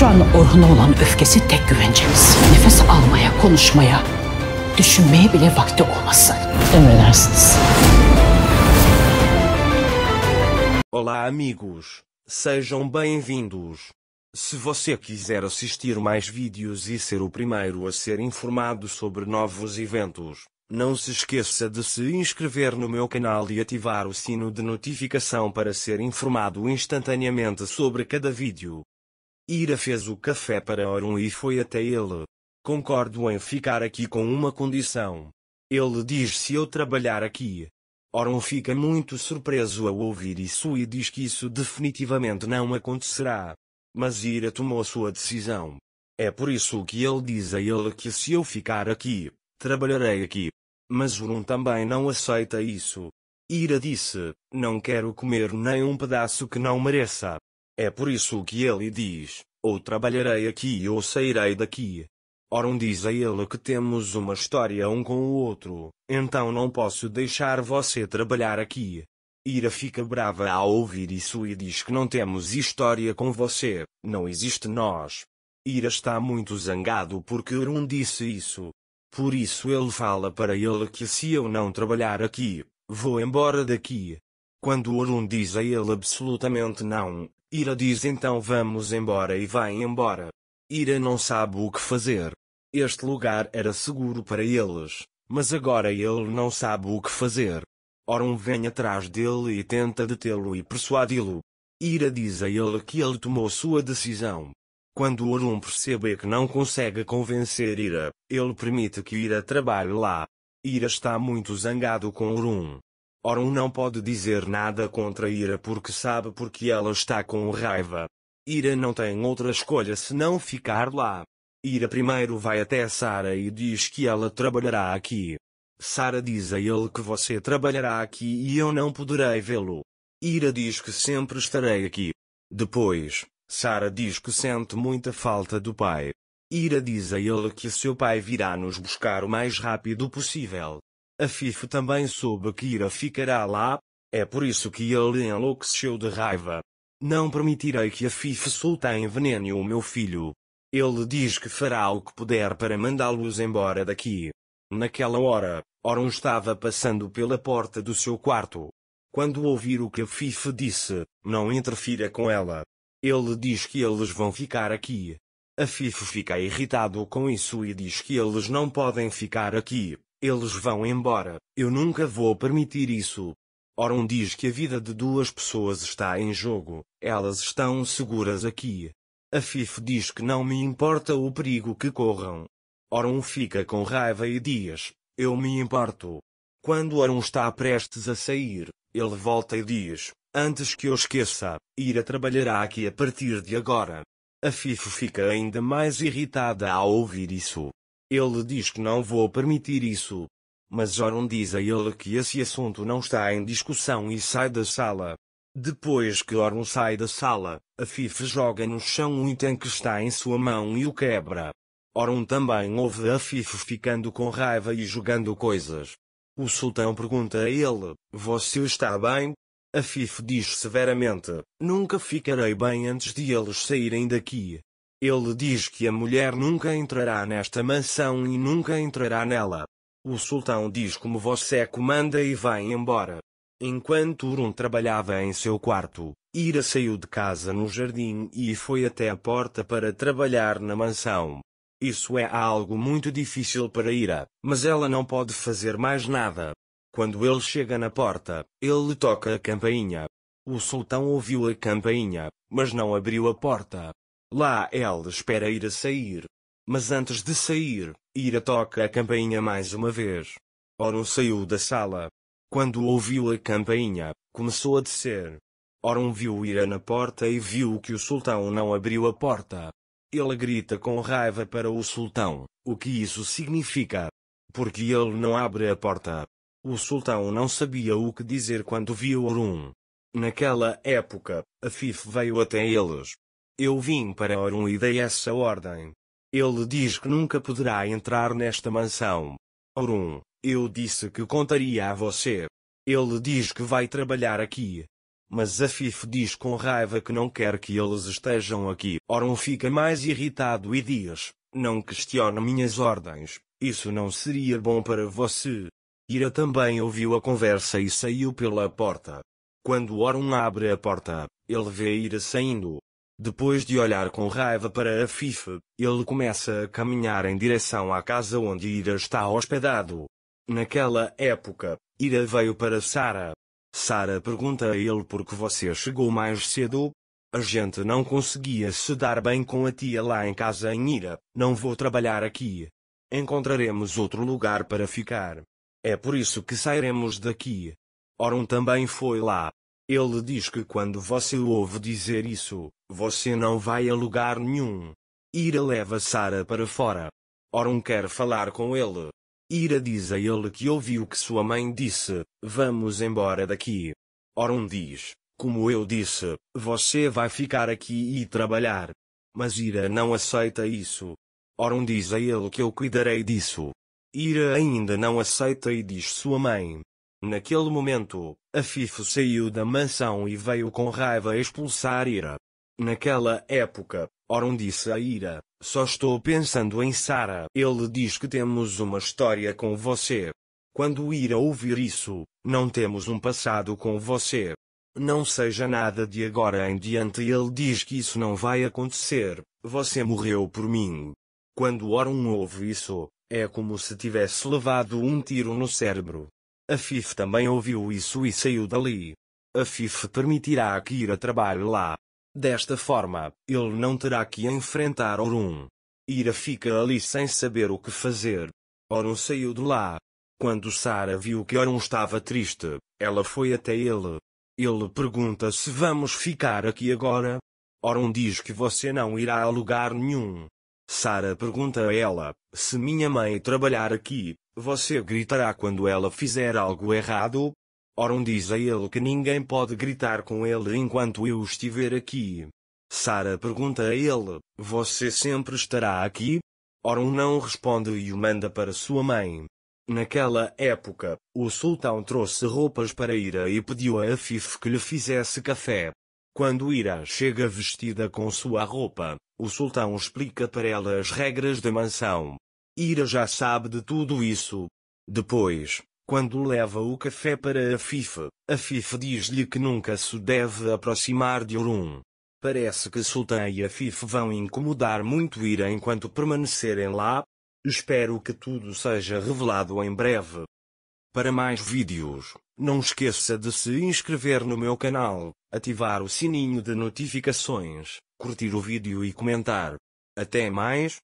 Şu olan öfkesi tek güvencemiz. Nefes almaya, konuşmaya, düşünmeye bile vakti Emredersiniz. Olá amigos, sejam bem-vindos. Se você quiser assistir mais vídeos e ser o primeiro a ser informado sobre novos eventos, não se esqueça de se inscrever no meu canal e ativar o sino de notificação para ser informado instantaneamente sobre cada vídeo. Ira fez o café para Orun e foi até ele. Concordo em ficar aqui com uma condição. Ele diz se eu trabalhar aqui. Orun fica muito surpreso ao ouvir isso e diz que isso definitivamente não acontecerá. Mas Ira tomou sua decisão. É por isso que ele diz a ele que se eu ficar aqui, trabalharei aqui. Mas Orun também não aceita isso. Ira disse: Não quero comer nem um pedaço que não mereça. É por isso que ele diz: Ou trabalharei aqui ou sairei daqui. Ora, diz a ele que temos uma história um com o outro, então não posso deixar você trabalhar aqui. Ira fica brava ao ouvir isso e diz que não temos história com você, não existe nós. Ira está muito zangado porque Urum disse isso. Por isso ele fala para ele que se eu não trabalhar aqui, vou embora daqui. Quando Urum diz a ele absolutamente não, Ira diz então vamos embora e vai embora. Ira não sabe o que fazer. Este lugar era seguro para eles, mas agora ele não sabe o que fazer. Orum vem atrás dele e tenta detê-lo e persuadi-lo. Ira diz a ele que ele tomou sua decisão. Quando Orum percebe que não consegue convencer Ira, ele permite que Ira trabalhe lá. Ira está muito zangado com Orum. Ora, um não pode dizer nada contra Ira porque sabe porque ela está com raiva. Ira não tem outra escolha senão ficar lá. Ira primeiro vai até Sara e diz que ela trabalhará aqui. Sara diz a ele que você trabalhará aqui e eu não poderei vê-lo. Ira diz que sempre estarei aqui. Depois, Sara diz que sente muita falta do pai. Ira diz a ele que seu pai virá nos buscar o mais rápido possível. A FIFA também soube que Ira ficará lá, é por isso que ele enlouqueceu de raiva. Não permitirei que a FIFA solte em veneno o meu filho. Ele diz que fará o que puder para mandá-los embora daqui. Naquela hora, Oron estava passando pela porta do seu quarto. Quando ouvir o que a FIFA disse, não interfira com ela. Ele diz que eles vão ficar aqui. A FIFA fica irritado com isso e diz que eles não podem ficar aqui, eles vão embora, eu nunca vou permitir isso. Oron diz que a vida de duas pessoas está em jogo, elas estão seguras aqui. A FIF diz que não me importa o perigo que corram. Oron fica com raiva e diz: Eu me importo. Quando Oron está prestes a sair, ele volta e diz: Antes que eu esqueça, Ira trabalhará aqui a partir de agora. A Fifo fica ainda mais irritada ao ouvir isso. Ele diz que não vou permitir isso. Mas Orun diz a ele que esse assunto não está em discussão e sai da sala. Depois que Orm sai da sala, a Fif joga no chão um item que está em sua mão e o quebra. Orm também ouve a Fif ficando com raiva e jogando coisas. O sultão pergunta a ele, você está bem? A Fif diz severamente, nunca ficarei bem antes de eles saírem daqui. Ele diz que a mulher nunca entrará nesta mansão e nunca entrará nela. O sultão diz como você comanda e vai embora. Enquanto Urum trabalhava em seu quarto, Ira saiu de casa no jardim e foi até a porta para trabalhar na mansão. Isso é algo muito difícil para Ira, mas ela não pode fazer mais nada. Quando ele chega na porta, ele toca a campainha. O sultão ouviu a campainha, mas não abriu a porta. Lá ela espera ir a sair. Mas antes de sair, Ira toca a campainha mais uma vez. Orun saiu da sala. Quando ouviu a campainha, começou a descer. Orun viu Ira na porta e viu que o sultão não abriu a porta. Ele grita com raiva para o sultão, o que isso significa? Porque ele não abre a porta. O sultão não sabia o que dizer quando viu Orun. Naquela época, a FIF veio até eles, eu vim para Orun e dei essa ordem. Ele diz que nunca poderá entrar nesta mansão. Orun, eu disse que contaria a você. Ele diz que vai trabalhar aqui. Mas a Fif diz com raiva que não quer que eles estejam aqui. Orun fica mais irritado e diz: Não questione minhas ordens, isso não seria bom para você. Ira também ouviu a conversa e saiu pela porta. Quando Orun abre a porta, ele vê Ira saindo. Depois de olhar com raiva para a FIFA, ele começa a caminhar em direção à casa onde Ira está hospedado. Naquela época, Ira veio para Sara. Sara pergunta a ele por que você chegou mais cedo. A gente não conseguia se dar bem com a tia lá em casa em Ira, não vou trabalhar aqui. Encontraremos outro lugar para ficar. É por isso que sairemos daqui. Oron também foi lá, ele diz que quando você o ouve dizer isso, você não vai a lugar nenhum. Ira leva Sara para fora. Orum quer falar com ele. Ira diz a ele que ouviu que sua mãe disse: Vamos embora daqui. Orum diz: Como eu disse, você vai ficar aqui e trabalhar. Mas Ira não aceita isso. Orum diz a ele que eu cuidarei disso. Ira ainda não aceita e diz sua mãe: Naquele momento, a Fifo saiu da mansão e veio com raiva expulsar Ira. Naquela época, Oron disse a Ira, só estou pensando em Sara. Ele diz que temos uma história com você. Quando Ira ouvir isso, não temos um passado com você. Não seja nada de agora em diante ele diz que isso não vai acontecer, você morreu por mim. Quando Oron ouve isso, é como se tivesse levado um tiro no cérebro. A FIF também ouviu isso e saiu dali. A FIF permitirá a Ira trabalhe lá. Desta forma, ele não terá que enfrentar Orun. Ira fica ali sem saber o que fazer. Orun saiu de lá. Quando Sara viu que Orun estava triste, ela foi até ele. Ele pergunta se vamos ficar aqui agora. Orun diz que você não irá a lugar nenhum. Sara pergunta a ela: Se minha mãe trabalhar aqui, você gritará quando ela fizer algo errado? Oron diz a ele que ninguém pode gritar com ele enquanto eu estiver aqui. Sara pergunta a ele: Você sempre estará aqui? Oron não responde e o manda para sua mãe. Naquela época, o sultão trouxe roupas para Ira e pediu a Afif que lhe fizesse café. Quando Ira chega vestida com sua roupa, o sultão explica para ela as regras da mansão. Ira já sabe de tudo isso. Depois, quando leva o café para a FIFA, a FIFA diz-lhe que nunca se deve aproximar de Urum. Parece que Sultan e a FIFA vão incomodar muito Ira enquanto permanecerem lá. Espero que tudo seja revelado em breve. Para mais vídeos, não esqueça de se inscrever no meu canal ativar o sininho de notificações, curtir o vídeo e comentar. Até mais!